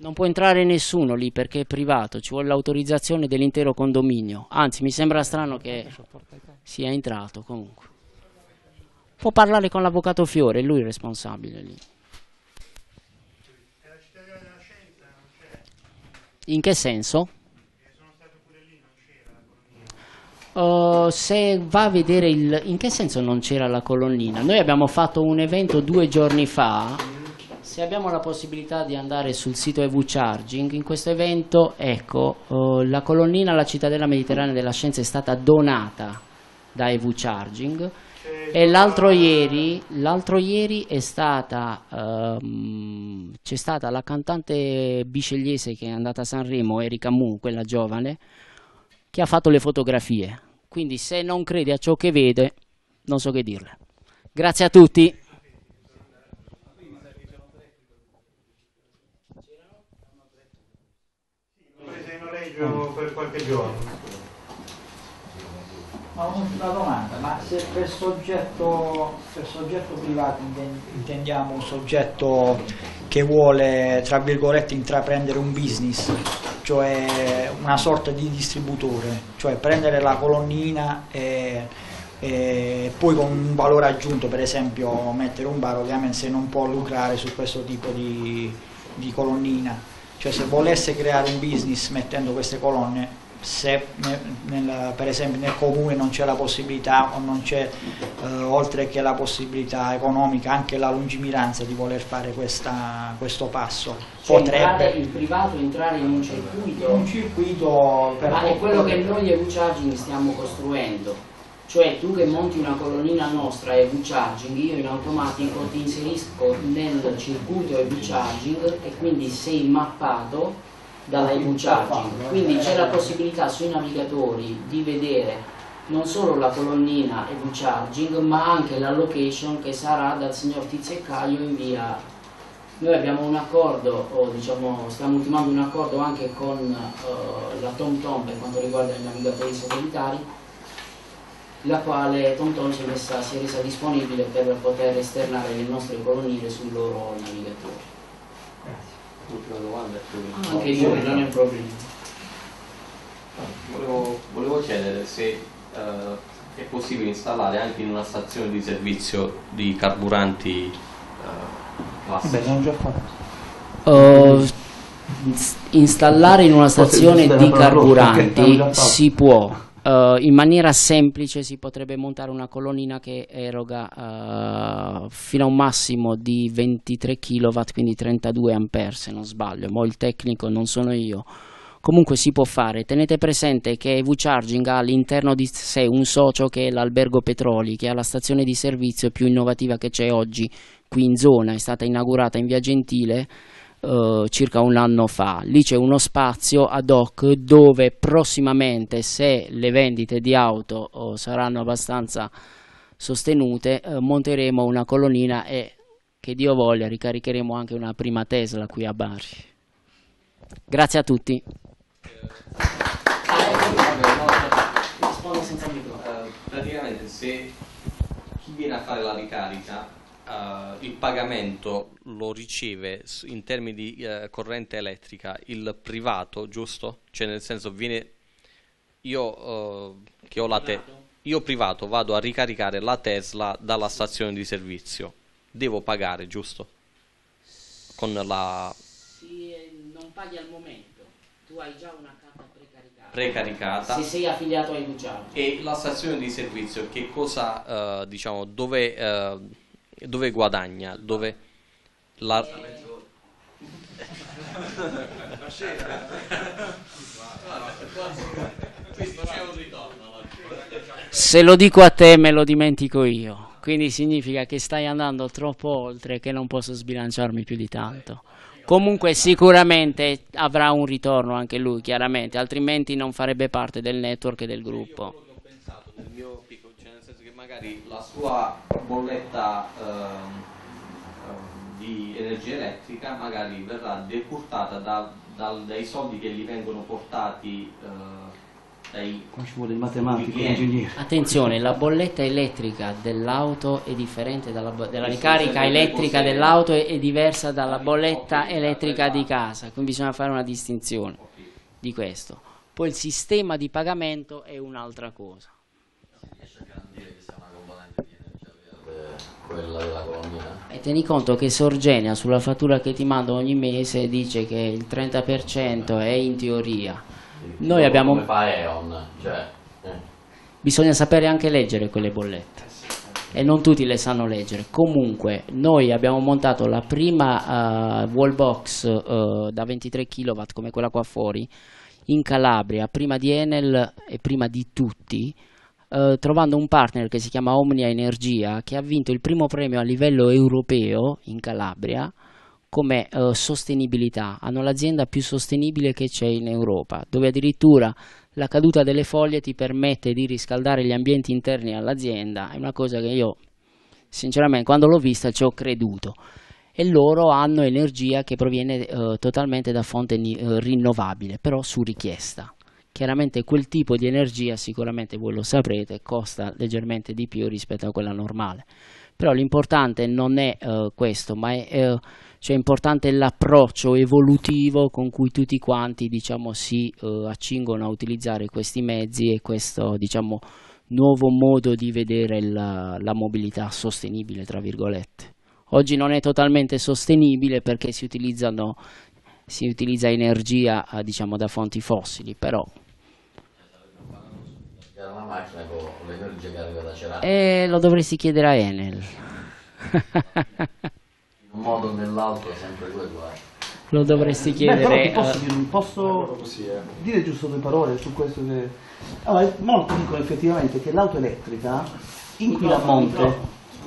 A: Non può entrare nessuno lì perché è privato, ci vuole l'autorizzazione dell'intero condominio. Anzi, mi sembra strano che sia entrato comunque. Può parlare con l'avvocato Fiore, lui è il responsabile lì. In che senso? uh, se va a vedere il, in che senso non c'era la colonnina, noi abbiamo fatto un evento due giorni fa, se abbiamo la possibilità di andare sul sito EV Charging, in questo evento ecco, uh, la colonnina alla cittadella mediterranea della scienza è stata donata da EV Charging e l'altro ieri, ieri ehm, c'è stata, um, stata la cantante bicegliese che è andata a Sanremo, Erika Mu, quella giovane, che ha fatto le fotografie. Quindi se non crede a ciò che vede, non so che dirle. Grazie a tutti.
B: per qualche giorno. Ma una domanda, ma se per soggetto, per soggetto privato intendiamo un soggetto che vuole, tra virgolette, intraprendere un business, cioè una sorta di distributore, cioè prendere la colonnina e, e poi con un valore aggiunto, per esempio mettere un bar, ovviamente se non può lucrare su questo tipo di, di colonnina, cioè se volesse creare un business mettendo queste colonne se nel, per esempio nel comune non c'è la possibilità o non c'è eh, oltre che la possibilità economica anche la lungimiranza di voler fare questa, questo passo cioè potrebbe
A: il privato entrare in un circuito, in un circuito per ma è quello che noi e Charging stiamo costruendo cioè tu che monti una colonnina nostra e charging io in automatico ti inserisco nel circuito e charging e quindi sei mappato dalla enunciaggine eh. quindi c'è la possibilità sui navigatori di vedere non solo la colonnina EV Charging ma anche la location che sarà dal signor Tizio e Caio in via noi abbiamo un accordo o diciamo stiamo ultimando un accordo anche con uh, la TomTom per quanto riguarda i navigatori satellitari la quale TomTom si, si è, resa disponibile per poter esternare le nostre colonnine sui loro navigatori Grazie. Ultima domanda. Ecco. Ah, anche io non è un problema.
B: Volevo, volevo chiedere se uh, è possibile installare anche in una stazione di servizio di carburanti uh, classici. Beh,
A: non già fatto. Uh, installare in una stazione di carburanti si può Uh, in maniera semplice si potrebbe montare una colonnina che eroga uh, fino a un massimo di 23 kW, quindi 32 A se non sbaglio, ma il tecnico non sono io. Comunque si può fare, tenete presente che V-Charging ha all'interno di sé un socio che è l'Albergo Petroli, che è la stazione di servizio più innovativa che c'è oggi qui in zona, è stata inaugurata in via Gentile eh, circa un anno fa. Lì c'è uno spazio ad hoc dove prossimamente se le vendite di auto oh, saranno abbastanza sostenute eh, monteremo una colonnina e che Dio voglia ricaricheremo anche una prima Tesla qui a Bari. Grazie a tutti.
B: Eh, praticamente se chi viene a fare la ricarica Uh, il pagamento lo riceve in termini di uh, corrente elettrica il privato, giusto? Cioè nel senso viene io uh, che ho la te io privato vado a ricaricare la Tesla dalla stazione di servizio. Devo pagare, giusto? Con la
A: sì, non paghi al momento. Tu hai già una carta precaricata. Se sei affiliato ai Luciano.
B: E la stazione di servizio che cosa diciamo dove dove guadagna, dove la...
A: Se lo dico a te me lo dimentico io, quindi significa che stai andando troppo oltre che non posso sbilanciarmi più di tanto. Comunque sicuramente avrà un ritorno anche lui, chiaramente, altrimenti non farebbe parte del network e del gruppo. Io quello ho
B: pensato nel mio magari la sua bolletta eh, di energia elettrica magari verrà decurtata da, da, dai soldi che gli vengono portati eh, dai come ci vuole il matematico, l'ingegnere attenzione,
A: la bolletta elettrica dell'auto è differente dalla della ricarica elettrica dell'auto è, è, diversa dalla bolletta elettrica esatto. di casa quindi bisogna fare una distinzione di questo poi il sistema di pagamento è un'altra cosa quella della colonia. Eh. E tieni conto che Sorgenia sulla fattura che ti mando ogni mese dice che il 30% è in teoria. Sì, Noi abbiamo... Come fa
B: E.ON? Cioè, eh.
A: Bisogna sapere anche leggere quelle bollette eh eh e non tutti le sanno leggere. Comunque, noi abbiamo montato la prima uh, wall box uh, da 23 kW come quella qua fuori in Calabria, prima di Enel e prima di tutti eh, trovando un partner che si chiama Omnia Energia che ha vinto il primo premio a livello europeo in Calabria come eh, sostenibilità. Hanno l'azienda più sostenibile che c'è in Europa, dove addirittura la caduta delle foglie ti permette di riscaldare gli ambienti interni all'azienda. È una cosa che io, sinceramente, quando l'ho vista ci ho creduto. E loro hanno energia che proviene eh, totalmente da fonte eh, rinnovabile, però su richiesta. Chiaramente quel tipo di energia, sicuramente voi lo saprete, costa leggermente di più rispetto a quella normale. Però l'importante non è eh, questo, ma è, eh, cioè importante l'approccio evolutivo con cui tutti quanti diciamo, si eh, accingono a utilizzare questi mezzi e questo diciamo, nuovo modo di vedere la, la mobilità sostenibile, tra virgolette. Oggi non è totalmente sostenibile perché si, si utilizza energia eh, diciamo, da fonti fossili, però
B: era una macchina con l'energia che arriva da ceramica.
A: Eh, lo dovresti chiedere a Enel. In
B: un modo o nell'altro
A: sempre quello, eh. Lo dovresti chiedere. Beh, posso,
C: dire, posso eh, eh. dire giusto due parole su questo? Che... Allora, molti dicono effettivamente che l'auto elettrica inquina a monte.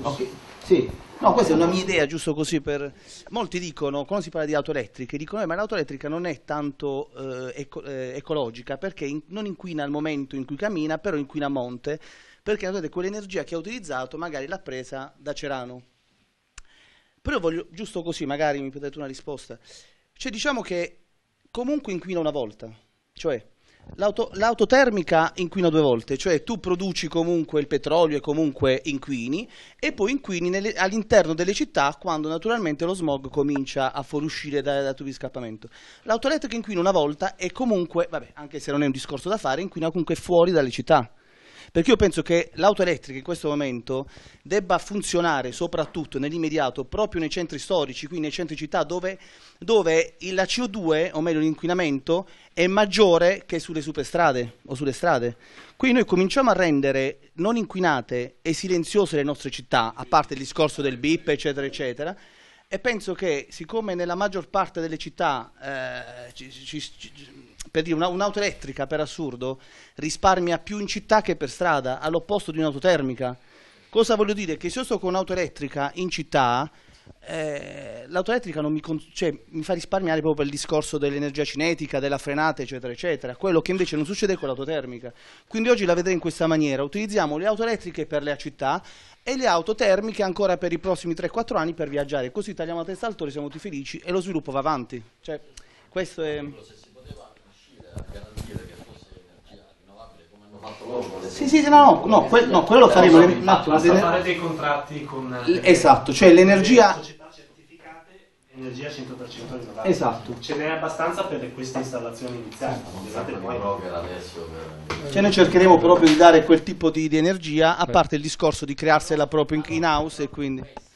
C: Okay. Sì, No, questa è una mia idea, giusto così per... Molti dicono, quando si parla di auto elettriche, dicono eh, ma l'auto elettrica non è tanto eh, eco eh, ecologica perché in non inquina al momento in cui cammina, però inquina a monte, perché quell'energia che ha utilizzato magari l'ha presa da Cerano. Però io voglio, giusto così, magari mi potete una risposta. Cioè diciamo che comunque inquina una volta, cioè L'auto, termica inquina due volte, cioè tu produci comunque il petrolio e comunque inquini e poi inquini all'interno delle città quando naturalmente lo smog comincia a fuoriuscire dai da tubo di scappamento. L'auto elettrica inquina una volta e comunque, vabbè, anche se non è un discorso da fare, inquina comunque fuori dalle città. Perché io penso che l'auto elettrica in questo momento debba funzionare soprattutto nell'immediato proprio nei centri storici, qui nei centri città dove, dove la CO2, o meglio l'inquinamento, è maggiore che sulle superstrade o sulle strade. Quindi noi cominciamo a rendere non inquinate e silenziose le nostre città, a parte il discorso del BIP, eccetera, eccetera, e penso che siccome nella maggior parte delle città eh, ci, ci, ci, per dire, un'auto elettrica per assurdo risparmia più in città che per strada, all'opposto di un'auto termica. Cosa voglio dire? Che se io sto con un'auto elettrica in città, eh, l'auto elettrica mi, cioè, mi, fa risparmiare proprio per il discorso dell'energia cinetica, della frenata, eccetera, eccetera. Quello che invece non succede con l'auto termica. Quindi oggi la vedrei in questa maniera. Utilizziamo le auto elettriche per le città e le auto termiche ancora per i prossimi 3-4 anni per viaggiare. Così tagliamo la testa al toro, siamo tutti felici e lo sviluppo va avanti. Cioè, questo è a garantire che fosse energia rinnovabile come hanno fatto loro. Sì, sì, no, no, que- no quello lo faremo. Un attimo, fare dei contratti con... Eh, esatto, cioè l'energia energia 100% rinnovabile. Esatto. Ce n'è abbastanza per queste installazioni iniziali.
B: Cioè noi cercheremo proprio di dare quel
C: tipo di, di energia, a parte il discorso di crearsela proprio in house e quindi...